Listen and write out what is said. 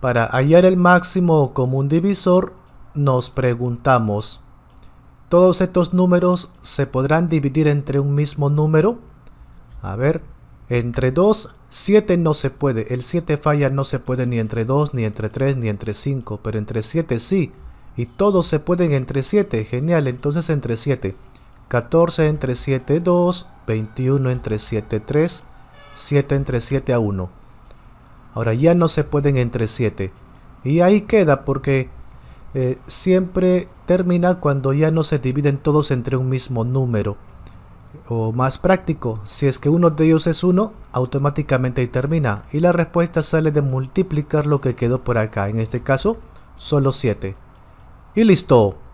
Para hallar el máximo común divisor, nos preguntamos, ¿todos estos números se podrán dividir entre un mismo número? A ver, entre 2, 7 no se puede. El 7 falla no se puede ni entre 2, ni entre 3, ni entre 5, pero entre 7 sí. Y todos se pueden entre 7, genial, entonces entre 7. 14 entre 7, 2, 21 entre 7, 3, 7 entre 7 a 1. Ahora ya no se pueden entre 7. Y ahí queda porque eh, siempre termina cuando ya no se dividen todos entre un mismo número. O más práctico, si es que uno de ellos es 1, automáticamente termina. Y la respuesta sale de multiplicar lo que quedó por acá. En este caso, solo 7. Y listo.